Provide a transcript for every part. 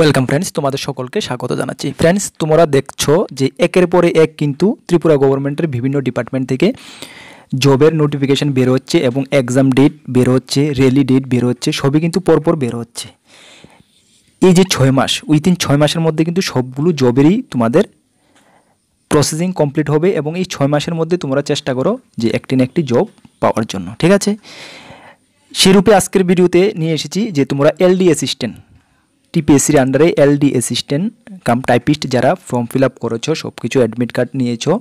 welcome friends তোমাদের সকলকে স্বাগত জানাচ্ছি ফ্রেন্ডস তোমরা দেখছো যে একের পরে এক কিন্তু ত্রিপুরা গভর্নমেন্টের বিভিন্ন ডিপার্টমেন্ট থেকে জবের নোটিফিকেশান বেরোচ্ছে এবং এক্সাম ডেট বেরোচ্ছে র্যালি ডেট বেরোচ্ছে সবই কিন্তু পরপর বেরোচ্ছে এই যে ছয় মাস উইথিন ছয় মাসের মধ্যে কিন্তু সবগুলো জবেরই তোমাদের প্রসেসিং কমপ্লিট হবে এবং এই ছয় মাসের মধ্যে তোমরা চেষ্টা করো যে একটি না একটি জব পাওয়ার জন্য ঠিক আছে সেরূপে আজকের ভিডিওতে নিয়ে এসেছি যে তোমরা এলডি অ্যাসিস্ট্যান্ট টিপিএসসির আন্ডারে এলডি অ্যাসিস্ট্যান্ট কাম টাইপিস্ট যারা ফর্ম ফিল আপ করেছো সব কিছু অ্যাডমিট কার্ড নিয়েছো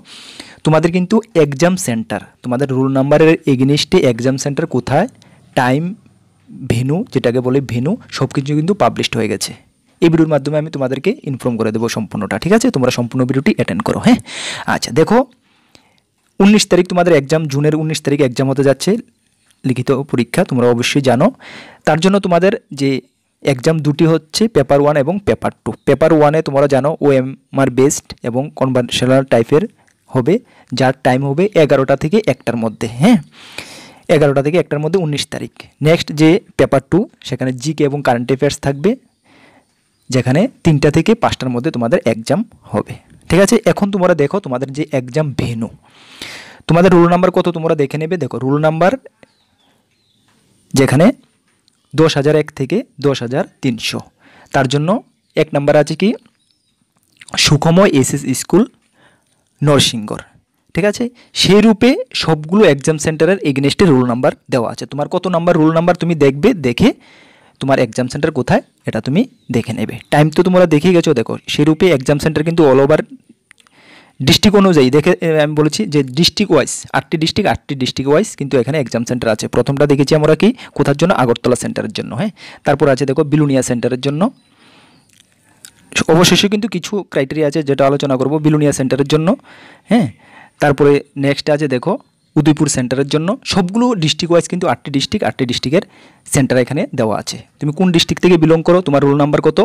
তোমাদের কিন্তু এক্সাম সেন্টার তোমাদের রুল নাম্বারের এগেনিস্টে এক্সাম সেন্টার কোথায় টাইম ভেনু যেটাকে বলে ভেনু সব কিছু কিন্তু পাবলিশড হয়ে গেছে এই ভিডিওর মাধ্যমে আমি তোমাদেরকে ইনফর্ম করে দেবো সম্পূর্ণটা ঠিক আছে তোমরা সম্পূর্ণ ভিডিওটি অ্যাটেন্ড করো হ্যাঁ আচ্ছা দেখো উনিশ তারিখ তোমাদের এক্সাম জুনের উনিশ তারিখ এক্সাম হতে যাচ্ছে লিখিত পরীক্ষা তোমরা অবশ্যই জানো তার জন্য তোমাদের যে এক্সাম দুটি হচ্ছে পেপার ওয়ান এবং পেপার টু পেপার ওয়ানে তোমরা জানো ও এম আর বেস্ট এবং কনভার্সেশনাল টাইপের হবে যার টাইম হবে এগারোটা থেকে একটার মধ্যে হ্যাঁ এগারোটা থেকে একটার মধ্যে উনিশ তারিখ নেক্সট যে পেপার টু সেখানে জিকে এবং কারেন্ট অ্যাফেয়ার্স থাকবে যেখানে তিনটা থেকে পাঁচটার মধ্যে তোমাদের এক্সাম হবে ঠিক আছে এখন তোমরা দেখো তোমাদের যে এক্সাম ভেনু তোমাদের রোল নাম্বার কত তোমরা দেখে নেবে দেখো রোল নাম্বার যেখানে দশ হাজার এক থেকে দশ হাজার তিনশো তার জন্য এক নাম্বার আছে কি সুখময় এস এস স্কুল নরসিংগড় ঠিক আছে সেই রূপে সবগুলো এক্সাম সেন্টারের এগেনস্টে রোল নাম্বার দেওয়া আছে তোমার কত নাম্বার রোল নাম্বার তুমি দেখবে দেখে তোমার এক্সাম সেন্টার কোথায় এটা তুমি দেখে নেবে টাইম তো তোমরা দেখেই গেছো দেখো সেরূপে এক্সাম সেন্টার কিন্তু অল ওভার ডিস্ট্রিক্ট অনুযায়ী দেখে আমি বলেছি যে ডিস্ট্রিক্ট ওয়াইজ আটটি ডিস্ট্রিক্ট আটটি ডিস্ট্রিক্ট ওয়াইজ কিন্তু এখানে এক্সাম সেন্টার আছে প্রথমটা দেখেছি আমরা কি কোথার জন্য আগরতলা সেন্টারের জন্য হ্যাঁ তারপর আছে দেখো বিলুনিয়া সেন্টারের জন্য অবশেষে কিন্তু কিছু ক্রাইটেরিয়া আছে যেটা আলোচনা করব বিলুনিয়া সেন্টারের জন্য হ্যাঁ তারপরে নেক্সট আছে দেখো উদয়পুর সেন্টারের জন্য সবগুলো ডিস্ট্রিক্ট ওয়াইজ কিন্তু আটটি ডিস্ট্রিক্ট আটটি ডিস্ট্রিক্টের সেন্টার এখানে দেওয়া আছে তুমি কোন ডিস্ট্রিক্ট থেকে বিলং করো তোমার রোল নাম্বার কত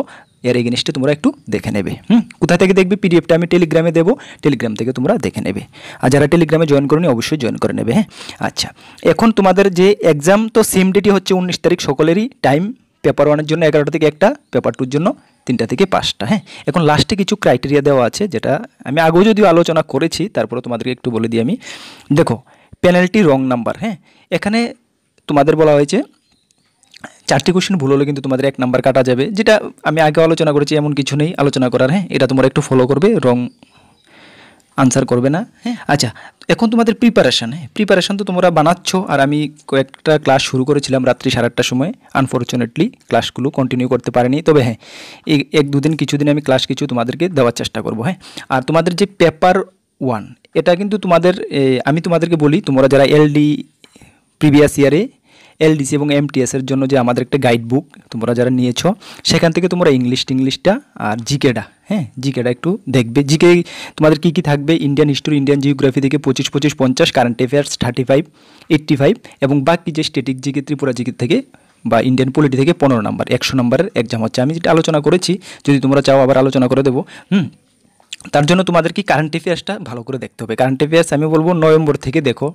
এর এগেনিস্টে তোমরা একটু দেখে নেবে হুম কোথা থেকে দেখবে পিডিএফটা আমি টেলিগ্রামে দেবো টেলিগ্রাম থেকে তোমরা দেখে নেবে আর যারা টেলিগ্রামে জয়েন করেনি অবশ্যই জয়েন করে নেবে হ্যাঁ আচ্ছা এখন তোমাদের যে এক্সাম তো সেম ডেটই হচ্ছে উনিশ তারিখ সকলেরই টাইম পেপার ওয়ানের জন্য এগারোটা থেকে একটা পেপার টুর জন্য তিনটা থেকে পাঁচটা হ্যাঁ এখন লাস্টে কিছু ক্রাইটেরিয়া দেওয়া আছে যেটা আমি আগেও যদিও আলোচনা করেছি তারপরে তোমাদেরকে একটু বলে দিই আমি দেখো পেনাল্টি রং নাম্বার হ্যাঁ এখানে তোমাদের বলা হয়েছে চারটি কোশ্চেন ভুল হলে কিন্তু তোমাদের এক নাম্বার কাটা যাবে যেটা আমি আগে আলোচনা করেছি এমন কিছু নেই আলোচনা করার হ্যাঁ এটা তোমরা একটু ফলো করবে রং আনসার করবে না হ্যাঁ আচ্ছা এখন তোমাদের প্রিপারেশান হ্যাঁ প্রিপারেশান তো তোমরা বানাচ্ছ আর আমি কয়েকটা ক্লাস শুরু করেছিলাম রাত্রি সাড়ে আটটার সময় আনফর্চুনেটলি ক্লাসগুলো কন্টিনিউ করতে পারিনি তবে হ্যাঁ এক দুদিন কিছুদিন আমি ক্লাস কিছু তোমাদেরকে দেওয়ার চেষ্টা করবো হ্যাঁ আর তোমাদের যে পেপার ওয়ান এটা কিন্তু তোমাদের আমি তোমাদেরকে বলি তোমরা যারা এলডি প্রিভিয়াস ইয়ারে এলডিসি এবং এমটিএসের জন্য যে আমাদের একটা গাইড বুক তোমরা যারা নিয়েছো সেখান থেকে তোমরা ইংলিশ টিংলিশটা আর জিকেটা হ্যাঁ জিকেটা একটু দেখবে জিকে তোমাদের কি কি থাকবে ইন্ডিয়ান হিস্ট্রি ইন্ডিয়ান জিওগ্রাফি থেকে পঁচিশ পঁচিশ পঞ্চাশ current affairs thirty five eighty five এবং বাকি যে স্টেটিক জিকে ত্রিপুরা জিকে থেকে বা ইন্ডিয়ান পলিটি থেকে পনেরো নম্বর একশো নম্বরের এক্সাম হচ্ছে আমি যেটা আলোচনা করেছি যদি তোমরা চাও আবার আলোচনা করে দেবো হুম তার জন্য তোমাদের কি কারেন্ট অ্যাফেয়ার্সটা ভালো করে দেখতে হবে কারেন্ট অ্যাফেয়ার্স আমি বলবো নভেম্বর থেকে দেখো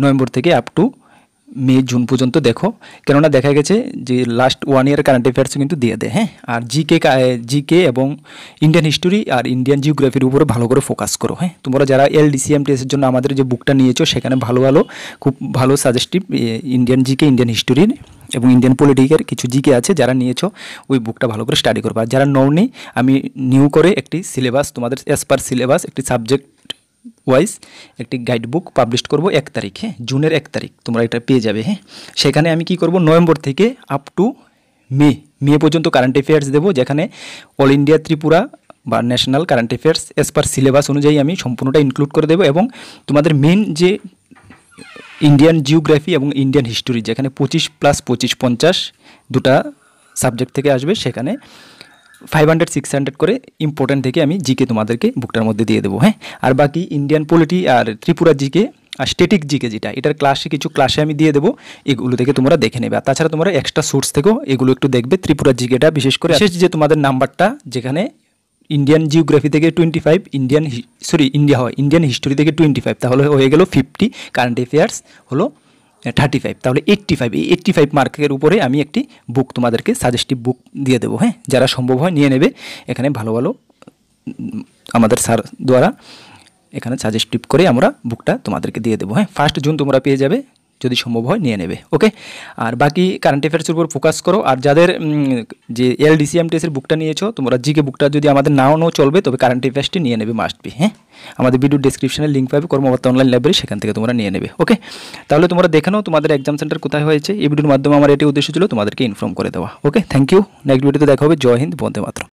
নভেম্বর থেকে আপ টু মে জুন পর্যন্ত দেখো কেননা দেখা গেছে যে last one year current affairs কিন্তু দিয়ে দেয় হ্যাঁ আর জিকে জিকে এবং ইন্ডিয়ান হিস্টোরি আর ইন্ডিয়ান জিওগ্রাফির উপরে ভালো করে ফোকাস করো হ্যাঁ তোমরা যারা এলডিসিএম টেস্টের জন্য আমাদের যে বুকটা নিয়েছো সেখানে ভালো ভালো খুব ভালো সাজেস্টিভ ইন্ডিয়ান জিকে ইন্ডিয়ান হিস্টোরির এবং ইন্ডিয়ান পলিটিকের কিছু জিকে আছে যারা নিয়েছো ওই বুকটা ভালো করে স্টাডি আর যারা নেই আমি নিউ করে একটি সিলেবাস তোমাদের অ্যাজ পার সিলেবাস একটি সাবজেক্ট ওয়াইজ একটি গাইড বুক পাবলিশ করব এক তারিখ হ্যাঁ জুনের এক তারিখ তোমরা এটা পেয়ে যাবে হ্যাঁ সেখানে আমি কি করব নভেম্বর থেকে আপ টু মে মে পর্যন্ত কারেন্ট অ্যাফেয়ার্স দেবো যেখানে অল ইন্ডিয়া ত্রিপুরা বা national current affairs as per syllabus অনুযায়ী আমি সম্পূর্ণটা ইনক্লুড করে দেবো এবং তোমাদের মেন যে ইন্ডিয়ান জিওগ্রাফি এবং ইন্ডিয়ান হিস্টোরি যেখানে পঁচিশ প্লাস পঁচিশ পঞ্চাশ দুটা সাবজেক্ট থেকে আসবে সেখানে ফাইভ হান্ড্রেড সিক্স হান্ড্রেড করে ইম্পর্ট্যান্ট থেকে আমি জিকে তোমাদেরকে বুকটার মধ্যে দিয়ে দেবো হ্যাঁ আর বাকি ইন্ডিয়ান পলিটি আর ত্রিপুরা জিকে আর স্টেটিক জিকে যেটা এটার ক্লাসে কিছু ক্লাসে আমি দিয়ে দেবো এগুলো থেকে তোমরা দেখে নেবে আর তাছাড়া তোমরা এক্সট্রা সোর্স থেকেও এগুলো একটু দেখবে ত্রিপুরা জিকেটা বিশেষ করে শেষ যে তোমাদের নাম্বারটা যেখানে ইন্ডিয়ান জিওগ্রাফি থেকে twenty five Indian sorry India হয় ইন্ডিয়ান হিস্টোরি থেকে টোয়েন্টি ফাইভ তাহলে হয়ে গেল ফিফটি কারেন্ট অ্যাফেয়ার্স হলো থার্টি ফাইভ তাহলে এইট্টি ফাইভ এই এইট্টি ফাইভ মার্কের উপরে আমি একটি বুক তোমাদেরকে সাজেস্টিভ বুক দিয়ে দেবো হ্যাঁ যারা সম্ভব হয় নিয়ে নেবে এখানে ভালো ভালো আমাদের স্যার দ্বারা এখানে সাজেস্টিভ করে আমরা বুকটা তোমাদেরকে দিয়ে দেবো হ্যাঁ ফার্স্ট জুন তোমরা পেয়ে যাবে যদি সম্ভব হয় নিয়ে নেবে ওকে আর বাকি কারেন্ট অ্যাফেয়ার্সের উপর ফোকাস করো আর যাদের যে এল এলডিসিএমটিএসের বুকটা নিয়েছো তোমরা জিকে বুকটা যদি আমাদের নাও নাও চলবে তবে কারেন্ট অ্যাফেয়ার্সটি নিয়ে নেবে মাস্ট বি হ্যাঁ আমাদের ভিডিও ডিসক্রিপশানে লিঙ্ক পাবে কর্মকর্তা অনলাইন লাইব্রেরি সেখান থেকে তোমরা নিয়ে নেবে ওকে তাহলে তোমরা দেখে নাও তোমাদের এক্সাম সেন্টার কোথায় হয়েছে এই ভিডিওর মাধ্যমে আমার এটি উদ্দেশ্য ছিল তোমাদেরকে ইনফর্ম করে দেওয়া ওকে থ্যাংক ইউ নেক্সট ভিডিওতে দেখা হবে জয় হিন্দ বন্দে মাত্র